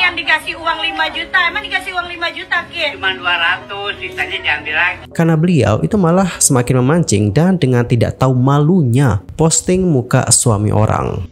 yang dikasih uang 5 juta, emang dikasih uang 5 juta, Ki? Cuma 200, sisanya diambil lagi. Karena beliau itu malah semakin memancing dan dengan tidak tahu malunya posting muka suami orang.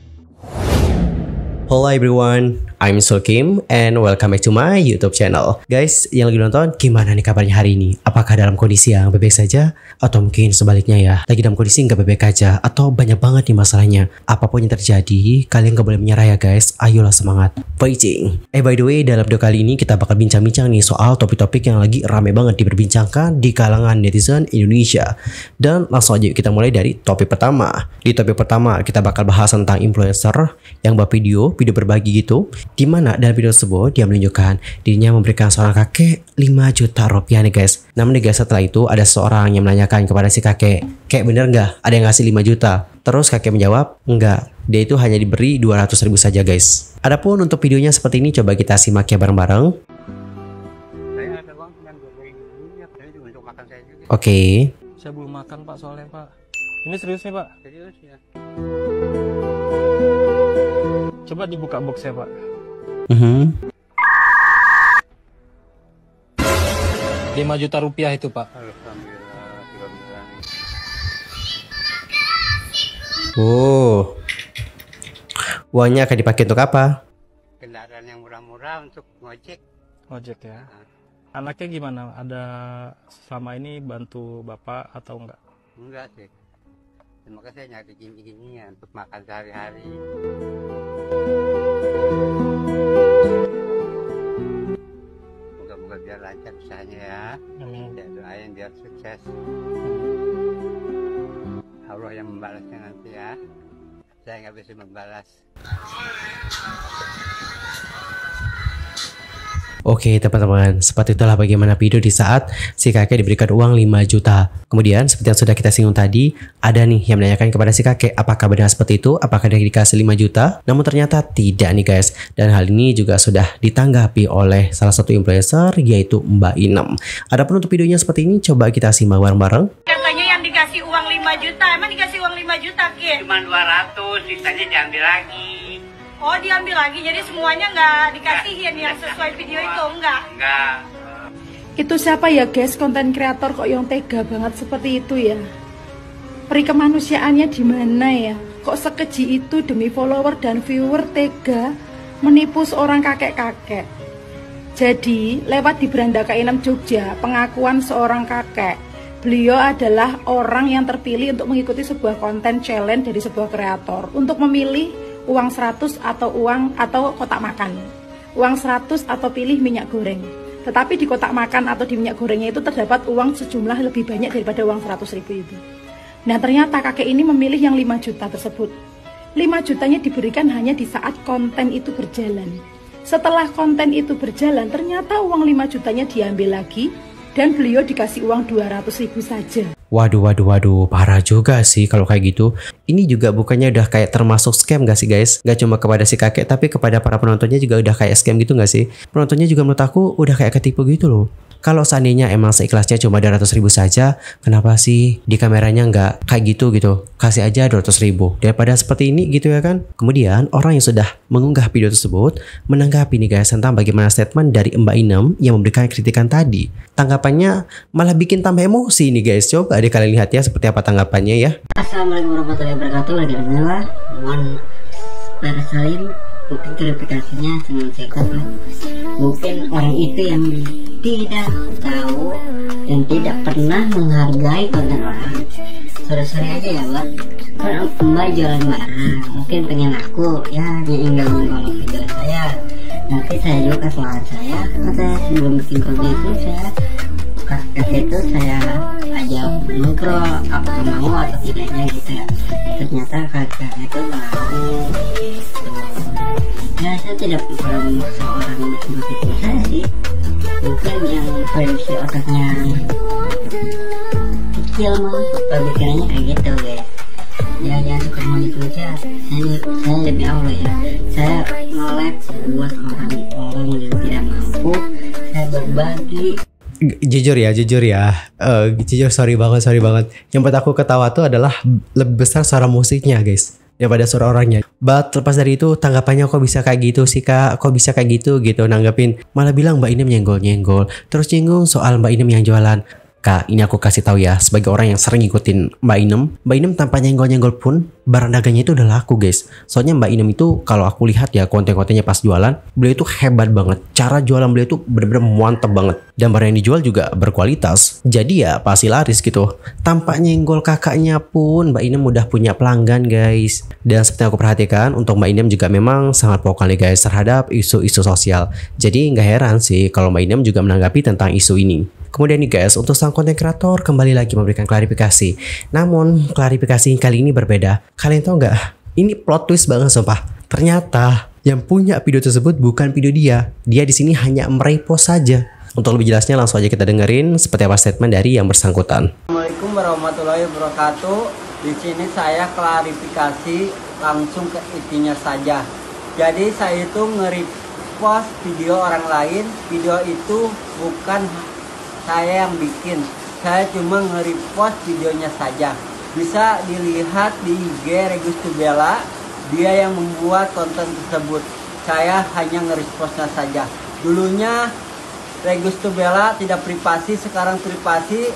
Hello everyone, I'm So Kim and welcome back to my YouTube channel. Guys, yang lagi nonton, gimana nih kabarnya hari ini? Apakah dalam kondisi yang bebek saja? Atau mungkin sebaliknya ya, lagi dalam kondisi nggak bebek aja? Atau banyak banget nih masalahnya? Apapun yang terjadi, kalian nggak boleh menyerah ya guys. Ayolah semangat. Fighting. Eh by the way, dalam video kali ini kita bakal bincang-bincang nih soal topik-topik yang lagi rame banget diperbincangkan di kalangan netizen Indonesia. Dan langsung aja kita mulai dari topik pertama. Di topik pertama, kita bakal bahas tentang influencer yang buat video, video berbagi gitu di mana dalam video tersebut dia menunjukkan dirinya memberikan seorang kakek 5 juta rupiah nih guys. Namun nih guys setelah itu ada seorang yang menanyakan kepada si kakek, "Kakek bener nggak ada yang ngasih 5 juta?" Terus kakek menjawab, "Enggak, dia itu hanya diberi 200 ribu saja guys." Adapun untuk videonya seperti ini coba kita simak ya bareng-bareng. Oke. Okay. Saya belum makan pak soalnya pak. Ini serius nih pak. Serius ya. Coba dibuka box ya pak. 5 juta rupiah itu pak. Oh, uangnya akan dipakai untuk apa? Kendaraan yang murah-murah untuk ngojek. Ngojek ya. Ah. Anaknya gimana? Ada selama ini bantu bapak atau enggak? Enggak sih. Terima kasih nyari gini gini untuk makan sehari-hari. Moga-moga biar lancar usahanya ya. Amin. Ya doain dia sukses. Allah yang membalasnya nanti ya. Saya nggak bisa membalas. Oke teman-teman, seperti itulah bagaimana video di saat si kakek diberikan uang 5 juta. Kemudian seperti yang sudah kita singgung tadi, ada nih yang menanyakan kepada si kakek apakah benar seperti itu, apakah dia dikasih 5 juta? Namun ternyata tidak nih guys. Dan hal ini juga sudah ditanggapi oleh salah satu influencer yaitu Mbak Inem. Adapun untuk videonya seperti ini, coba kita simak bareng-bareng. Katanya yang dikasih uang 5 juta, emang dikasih uang 5 juta, Kek? Cuma 200, sisanya diambil lagi. Oh diambil lagi, jadi semuanya nggak dikasihin yang sesuai video itu, enggak? Enggak. Itu siapa ya guys, konten kreator kok yang tega banget seperti itu ya? Peri kemanusiaannya di mana ya? Kok sekeji itu demi follower dan viewer tega menipu seorang kakek-kakek? Jadi, lewat di beranda K6 Jogja, pengakuan seorang kakek. Beliau adalah orang yang terpilih untuk mengikuti sebuah konten challenge dari sebuah kreator untuk memilih uang 100 atau uang atau kotak makan. Uang 100 atau pilih minyak goreng. Tetapi di kotak makan atau di minyak gorengnya itu terdapat uang sejumlah lebih banyak daripada uang 100 ribu itu. Nah ternyata kakek ini memilih yang 5 juta tersebut. 5 jutanya diberikan hanya di saat konten itu berjalan. Setelah konten itu berjalan, ternyata uang 5 jutanya diambil lagi dan beliau dikasih uang 200 ribu saja. Waduh, waduh, waduh, parah juga sih kalau kayak gitu. Ini juga bukannya udah kayak termasuk scam gak sih guys? Gak cuma kepada si kakek, tapi kepada para penontonnya juga udah kayak scam gitu gak sih? Penontonnya juga menurut aku udah kayak ketipu gitu loh. Kalau seandainya emang seikhlasnya cuma 200 ribu saja, kenapa sih di kameranya nggak kayak gitu gitu? Kasih aja 200 ribu daripada seperti ini gitu ya kan? Kemudian orang yang sudah mengunggah video tersebut menanggapi nih guys tentang bagaimana statement dari Mbak Inem yang memberikan kritikan tadi. Tanggapannya malah bikin tambah emosi nih guys. Coba deh kalian lihat ya seperti apa tanggapannya ya. Assalamualaikum warahmatullahi wabarakatuh. lah, Mohon persalin mungkin klarifikasinya dengan psikolog mungkin orang itu yang tidak tahu dan tidak pernah menghargai konten orang sore-sore aja ya mbak kan mbak jualan barang mungkin pengen aku ya ingin kalau video saya nanti saya juga kesalahan saya kan saya sebelum bikin konten itu saya kasih itu saya aja mikro apa mau atau tidaknya gitu ya ternyata kakaknya itu mau ya saya tidak bisa seorang begitu sih mungkin yang versi otaknya kecil mah pemikirannya kayak gitu guys ya jangan suka mulik aja saya, saya demi allah ya saya ngelat buat orang-orang yang tidak mampu saya berbagi jujur ya jujur ya uh, jujur sorry banget sorry banget yang buat aku ketawa tuh adalah lebih besar suara musiknya guys daripada suara orangnya. But lepas dari itu tanggapannya kok bisa kayak gitu sih kak, kok bisa kayak gitu gitu nanggapin. Malah bilang mbak Inem nyenggol-nyenggol. Terus nyinggung soal mbak Inem yang jualan. Kak, ini aku kasih tahu ya, sebagai orang yang sering ngikutin Mbak Inem, Mbak Inem tanpa nyenggol-nyenggol pun, barang dagangnya itu udah laku guys. Soalnya Mbak Inem itu, kalau aku lihat ya konten-kontennya pas jualan, beliau itu hebat banget. Cara jualan beliau itu bener-bener mantep banget. Dan barang yang dijual juga berkualitas. Jadi ya pasti laris gitu. Tanpa nyenggol kakaknya pun, Mbak Inem udah punya pelanggan guys. Dan seperti yang aku perhatikan, untuk Mbak Inem juga memang sangat vokal ya, guys terhadap isu-isu sosial. Jadi nggak heran sih kalau Mbak Inem juga menanggapi tentang isu ini. Kemudian nih guys, untuk sang konten kreator kembali lagi memberikan klarifikasi. Namun klarifikasi kali ini berbeda. Kalian tau nggak? Ini plot twist banget sumpah. Ternyata yang punya video tersebut bukan video dia. Dia di sini hanya merepost saja. Untuk lebih jelasnya langsung aja kita dengerin seperti apa statement dari yang bersangkutan. Assalamualaikum warahmatullahi wabarakatuh. Di sini saya klarifikasi langsung ke intinya saja. Jadi saya itu nge-repost video orang lain, video itu bukan saya yang bikin. Saya cuma nge-repost videonya saja. Bisa dilihat di IG Regus Tubela, dia yang membuat konten tersebut. Saya hanya nge-repostnya saja. Dulunya Regus Tubela tidak privasi, sekarang privasi.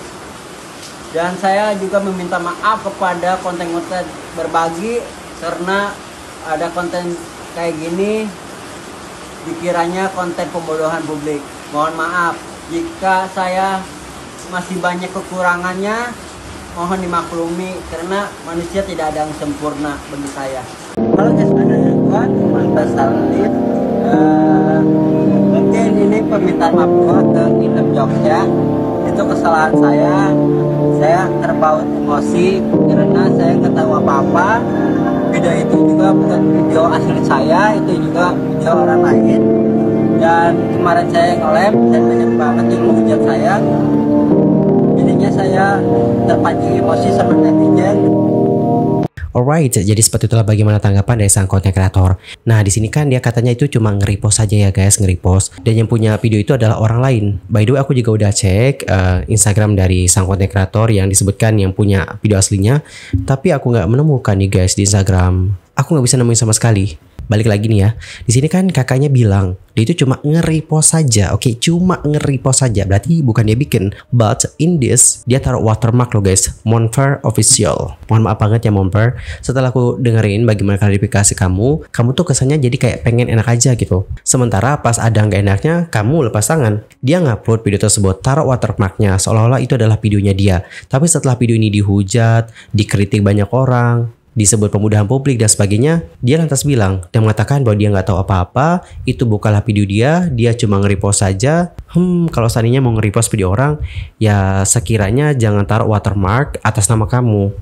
Dan saya juga meminta maaf kepada konten-konten berbagi karena ada konten kayak gini dikiranya konten pembodohan publik. Mohon maaf. Jika saya masih banyak kekurangannya, mohon dimaklumi karena manusia tidak ada yang sempurna bagi saya. Halo guys, ada gua Mantas Saladin. Eh, mungkin ini permintaan maaf gua ke Kingdom Jogja. Itu kesalahan saya. Saya terpaut emosi karena saya nggak tahu apa-apa. Video itu juga bukan video asli saya, itu juga video orang lain dan kemarin saya ngelem dan banyak banget yang menghujat saya jadinya saya terpancing emosi sama netizen Alright, jadi seperti itulah bagaimana tanggapan dari sang konten kreator. Nah, di sini kan dia katanya itu cuma nge-repost saja ya guys, nge-repost. Dan yang punya video itu adalah orang lain. By the way, aku juga udah cek uh, Instagram dari sang konten kreator yang disebutkan yang punya video aslinya. Tapi aku nggak menemukan nih guys di Instagram. Aku nggak bisa nemuin sama sekali balik lagi nih ya. Di sini kan kakaknya bilang dia itu cuma nge-repost saja. Oke, okay? cuma nge-repost saja. Berarti bukan dia bikin. But in this dia taruh watermark loh guys. Monfer official. Mohon maaf banget ya Monfer. Setelah aku dengerin bagaimana klarifikasi kamu, kamu tuh kesannya jadi kayak pengen enak aja gitu. Sementara pas ada nggak enaknya, kamu lepas tangan. Dia ngupload video tersebut, taruh watermarknya seolah-olah itu adalah videonya dia. Tapi setelah video ini dihujat, dikritik banyak orang, disebut pemudahan publik dan sebagainya, dia lantas bilang dan mengatakan bahwa dia nggak tahu apa-apa, itu bukanlah video dia, dia cuma nge-repost saja. Hmm, kalau seandainya mau nge-repost video orang, ya sekiranya jangan taruh watermark atas nama kamu.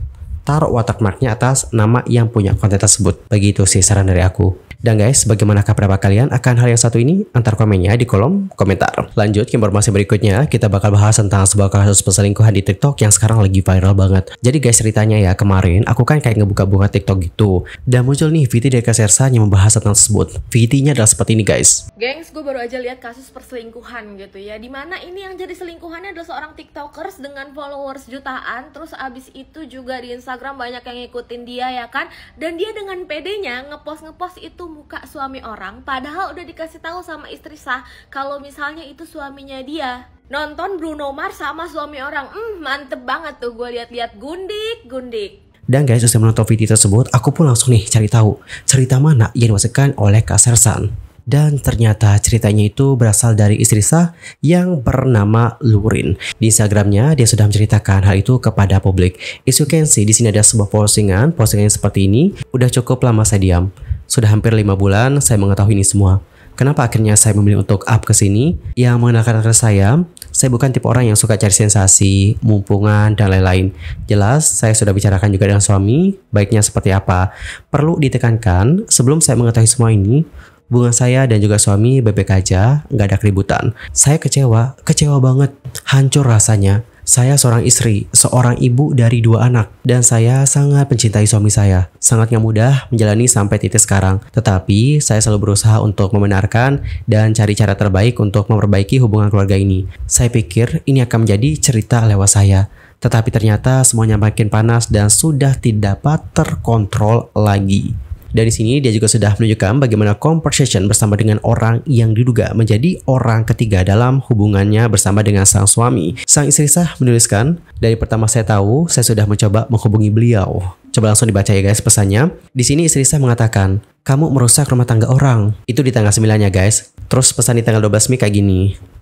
Taruh watermarknya atas nama yang punya konten tersebut. Begitu sih saran dari aku. Dan guys, bagaimana kabar kalian akan hal yang satu ini? Antar komennya di kolom komentar. Lanjut ke informasi berikutnya, kita bakal bahas tentang sebuah kasus perselingkuhan di TikTok yang sekarang lagi viral banget. Jadi guys, ceritanya ya, kemarin aku kan kayak ngebuka-buka TikTok gitu. Dan muncul nih VT dari Kasersa yang membahas tentang tersebut. VT-nya adalah seperti ini guys. Gengs, gue baru aja lihat kasus perselingkuhan gitu ya. Dimana ini yang jadi selingkuhannya adalah seorang TikTokers dengan followers jutaan. Terus abis itu juga di Instagram banyak yang ngikutin dia ya kan. Dan dia dengan pedenya ngepost-ngepost itu muka suami orang padahal udah dikasih tahu sama istri sah kalau misalnya itu suaminya dia nonton Bruno Mars sama suami orang hmm mantep banget tuh gue lihat-lihat gundik gundik dan guys, usai menonton video tersebut, aku pun langsung nih cari tahu cerita mana yang dimaksudkan oleh Kak Sersan. Dan ternyata ceritanya itu berasal dari istri sah yang bernama Lurin. Di Instagramnya, dia sudah menceritakan hal itu kepada publik. As you can see, di sini ada sebuah postingan, postingan seperti ini, udah cukup lama saya diam. Sudah hampir lima bulan saya mengetahui ini semua. Kenapa akhirnya saya memilih untuk up ke sini? Yang mengenal karakter saya, saya bukan tipe orang yang suka cari sensasi, mumpungan, dan lain-lain. Jelas, saya sudah bicarakan juga dengan suami, baiknya seperti apa. Perlu ditekankan, sebelum saya mengetahui semua ini, bunga saya dan juga suami bebek aja, nggak ada keributan. Saya kecewa, kecewa banget, hancur rasanya. Saya seorang istri, seorang ibu dari dua anak, dan saya sangat mencintai suami saya. Sangatnya mudah menjalani sampai titik sekarang, tetapi saya selalu berusaha untuk membenarkan dan cari cara terbaik untuk memperbaiki hubungan keluarga ini. Saya pikir ini akan menjadi cerita lewat saya, tetapi ternyata semuanya makin panas dan sudah tidak dapat terkontrol lagi. Dari sini dia juga sudah menunjukkan bagaimana conversation bersama dengan orang yang diduga menjadi orang ketiga dalam hubungannya bersama dengan sang suami. Sang istri sah menuliskan, dari pertama saya tahu, saya sudah mencoba menghubungi beliau. Coba langsung dibaca ya guys pesannya. Di sini istri sah mengatakan, kamu merusak rumah tangga orang. Itu di tanggal 9 ya guys. Terus pesan di tanggal 12 Mei kayak gini.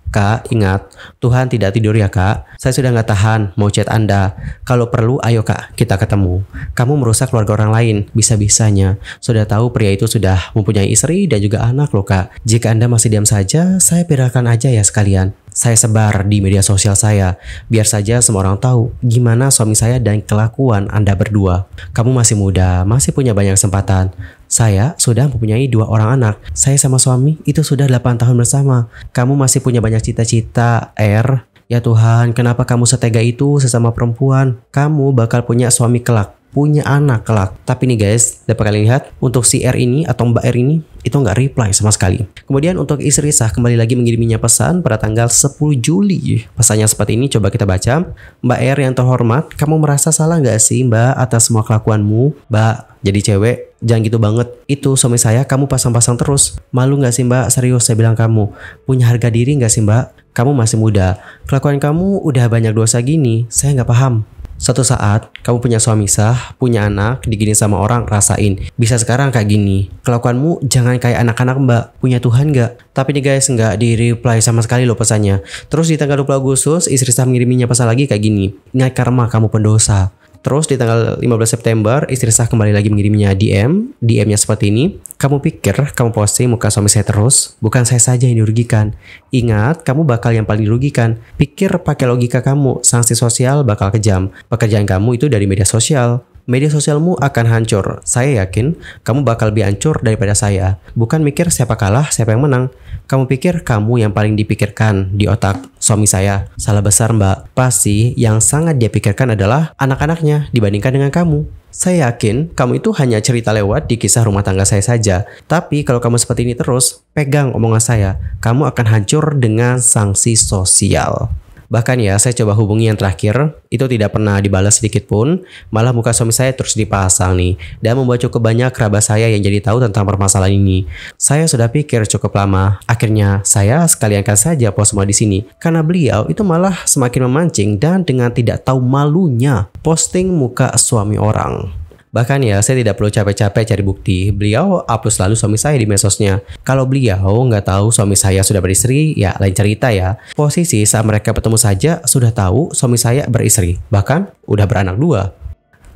Kak, ingat, Tuhan tidak tidur ya kak. Saya sudah nggak tahan, mau chat Anda. Kalau perlu, ayo kak, kita ketemu. Kamu merusak keluarga orang lain, bisa-bisanya. Sudah tahu pria itu sudah mempunyai istri dan juga anak loh kak. Jika Anda masih diam saja, saya viralkan aja ya sekalian. Saya sebar di media sosial saya, biar saja semua orang tahu gimana suami saya dan kelakuan Anda berdua. Kamu masih muda, masih punya banyak kesempatan. Saya sudah mempunyai dua orang anak. Saya sama suami itu sudah 8 tahun bersama. Kamu masih punya banyak cita-cita, R. Er. Ya Tuhan, kenapa kamu setega itu sesama perempuan? Kamu bakal punya suami kelak, punya anak kelak. Tapi nih guys, dapat kalian lihat, untuk si R er ini atau Mbak R er ini, itu nggak reply sama sekali. Kemudian untuk istri sah kembali lagi mengiriminya pesan pada tanggal 10 Juli. Pesannya seperti ini, coba kita baca. Mbak R yang terhormat, kamu merasa salah nggak sih Mbak atas semua kelakuanmu? Mbak, jadi cewek, jangan gitu banget. Itu suami saya kamu pasang-pasang terus. Malu nggak sih mbak? Serius saya bilang kamu. Punya harga diri nggak sih mbak? Kamu masih muda. Kelakuan kamu udah banyak dosa gini. Saya nggak paham. Satu saat, kamu punya suami sah, punya anak, digini sama orang, rasain. Bisa sekarang kayak gini. Kelakuanmu jangan kayak anak-anak mbak, punya Tuhan nggak? Tapi nih guys, nggak di-reply sama sekali loh pesannya. Terus di tanggal 20 Agustus, istri saya mengiriminya pesan lagi kayak gini. Ingat karma kamu pendosa. Terus di tanggal 15 September, istri saya kembali lagi mengirimnya DM. DM-nya seperti ini. Kamu pikir kamu posting muka suami saya terus? Bukan saya saja yang dirugikan. Ingat, kamu bakal yang paling dirugikan. Pikir pakai logika kamu, sanksi sosial bakal kejam. Pekerjaan kamu itu dari media sosial media sosialmu akan hancur. Saya yakin kamu bakal lebih hancur daripada saya. Bukan mikir siapa kalah, siapa yang menang. Kamu pikir kamu yang paling dipikirkan di otak suami saya. Salah besar mbak. Pasti yang sangat dia pikirkan adalah anak-anaknya dibandingkan dengan kamu. Saya yakin kamu itu hanya cerita lewat di kisah rumah tangga saya saja. Tapi kalau kamu seperti ini terus, pegang omongan saya. Kamu akan hancur dengan sanksi sosial. Bahkan ya saya coba hubungi yang terakhir, itu tidak pernah dibalas sedikit pun, malah muka suami saya terus dipasang nih, dan membuat cukup banyak kerabat saya yang jadi tahu tentang permasalahan ini. Saya sudah pikir cukup lama, akhirnya saya sekalian kan saja post semua di sini, karena beliau itu malah semakin memancing dan dengan tidak tahu malunya posting muka suami orang. Bahkan ya, saya tidak perlu capek-capek cari bukti. Beliau upload selalu suami saya di medsosnya. Kalau beliau nggak tahu suami saya sudah beristri, ya lain cerita ya. Posisi saat mereka bertemu saja sudah tahu suami saya beristri. Bahkan udah beranak dua.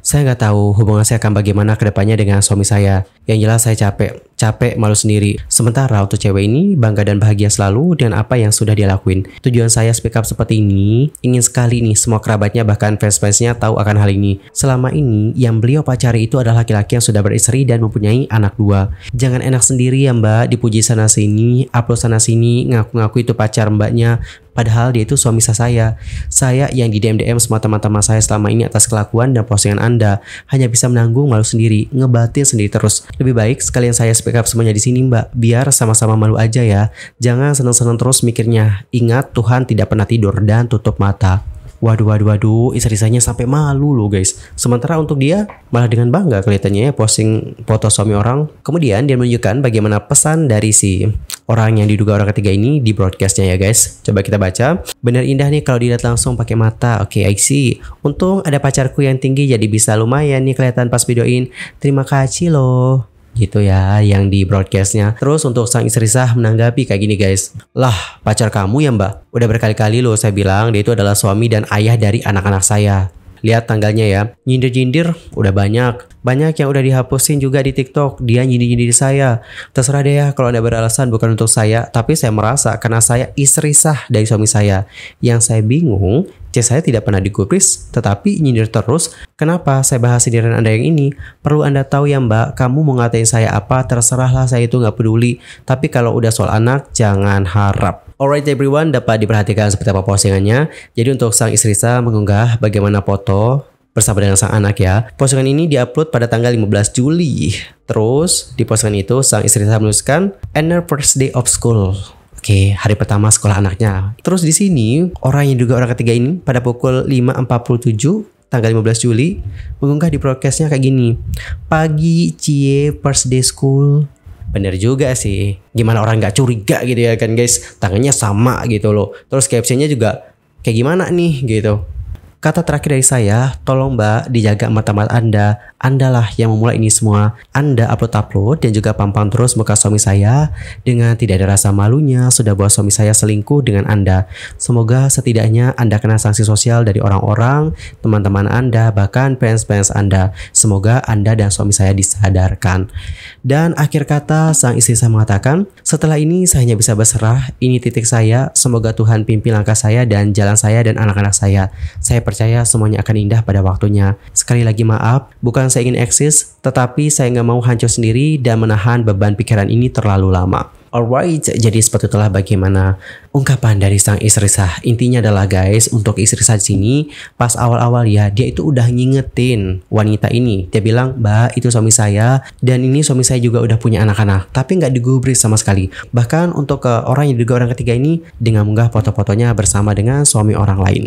Saya nggak tahu hubungan saya akan bagaimana kedepannya dengan suami saya. Yang jelas saya capek, capek malu sendiri. Sementara untuk cewek ini bangga dan bahagia selalu dengan apa yang sudah dia lakuin. Tujuan saya speak up seperti ini, ingin sekali nih semua kerabatnya bahkan fans-fansnya tahu akan hal ini. Selama ini yang beliau pacari itu adalah laki-laki yang sudah beristri dan mempunyai anak dua. Jangan enak sendiri ya mbak, dipuji sana sini, upload sana sini, ngaku-ngaku itu pacar mbaknya, Padahal dia itu suami saya. Saya yang di DM-DM semata-mata saya selama ini atas kelakuan dan postingan Anda. Hanya bisa menanggung malu sendiri, ngebatin sendiri terus. Lebih baik sekalian saya speak up semuanya di sini mbak, biar sama-sama malu aja ya. Jangan seneng-seneng terus mikirnya. Ingat Tuhan tidak pernah tidur dan tutup mata. Waduh, waduh, waduh, istri saya sampai malu loh guys. Sementara untuk dia malah dengan bangga kelihatannya ya posting foto suami orang. Kemudian dia menunjukkan bagaimana pesan dari si orang yang diduga orang ketiga ini di broadcastnya ya guys. Coba kita baca. Bener indah nih kalau dilihat langsung pakai mata. Oke, okay, I see. Untung ada pacarku yang tinggi jadi bisa lumayan nih kelihatan pas videoin. Terima kasih loh gitu ya yang di broadcastnya. Terus untuk sang istri sah menanggapi kayak gini guys. Lah pacar kamu ya mbak? Udah berkali-kali loh saya bilang dia itu adalah suami dan ayah dari anak-anak saya. Lihat tanggalnya ya. Nyindir-nyindir udah banyak. Banyak yang udah dihapusin juga di TikTok. Dia nyindir-nyindir saya. Terserah deh ya kalau ada beralasan bukan untuk saya. Tapi saya merasa karena saya istri sah dari suami saya. Yang saya bingung C saya tidak pernah digubris, tetapi nyindir terus. Kenapa saya bahas sindiran Anda yang ini? Perlu Anda tahu ya mbak, kamu mau ngatain saya apa, terserahlah saya itu nggak peduli. Tapi kalau udah soal anak, jangan harap. Alright everyone, dapat diperhatikan seperti apa postingannya. Jadi untuk sang istri saya mengunggah bagaimana foto bersama dengan sang anak ya. Postingan ini diupload pada tanggal 15 Juli. Terus di postingan itu sang istri saya menuliskan, "Another first day of school." Oke, hari pertama sekolah anaknya. Terus di sini, orang yang juga orang ketiga ini pada pukul 5.47 tanggal 15 Juli mengunggah di broadcastnya kayak gini. Pagi Cie First Day School. Bener juga sih. Gimana orang nggak curiga gitu ya kan guys. Tangannya sama gitu loh. Terus captionnya juga kayak gimana nih gitu. Kata terakhir dari saya, tolong mbak dijaga mata-mata Anda. Andalah yang memulai ini semua. Anda upload-upload dan juga pampang terus muka suami saya dengan tidak ada rasa malunya sudah buat suami saya selingkuh dengan Anda. Semoga setidaknya Anda kena sanksi sosial dari orang-orang, teman-teman Anda, bahkan fans-fans Anda. Semoga Anda dan suami saya disadarkan. Dan akhir kata, sang istri saya mengatakan, setelah ini saya hanya bisa berserah, ini titik saya, semoga Tuhan pimpin langkah saya dan jalan saya dan anak-anak saya. Saya percaya semuanya akan indah pada waktunya. Sekali lagi maaf, bukan saya ingin eksis, tetapi saya nggak mau hancur sendiri dan menahan beban pikiran ini terlalu lama. Alright, jadi seperti itulah bagaimana ungkapan dari sang istri sah. Intinya adalah guys, untuk istri sah sini pas awal-awal ya dia itu udah ngingetin wanita ini. Dia bilang, mbak itu suami saya dan ini suami saya juga udah punya anak-anak. Tapi nggak digubris sama sekali. Bahkan untuk ke eh, orang yang juga orang ketiga ini dengan munggah foto-fotonya bersama dengan suami orang lain.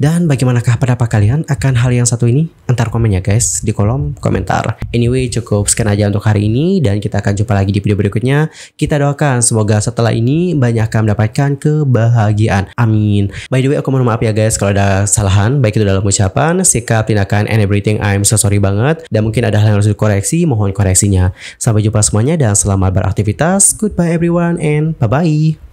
Dan bagaimanakah pendapat kalian akan hal yang satu ini? Antar komen ya guys di kolom komentar. Anyway, cukup sekian aja untuk hari ini dan kita akan jumpa lagi di video berikutnya. Kita doakan semoga setelah ini banyak akan mendapatkan kebahagiaan. Amin. By the way, aku mohon maaf ya guys kalau ada kesalahan baik itu dalam ucapan, sikap, tindakan, and everything. I'm so sorry banget. Dan mungkin ada hal yang harus dikoreksi, mohon koreksinya. Sampai jumpa semuanya dan selamat beraktivitas. Goodbye everyone and bye-bye.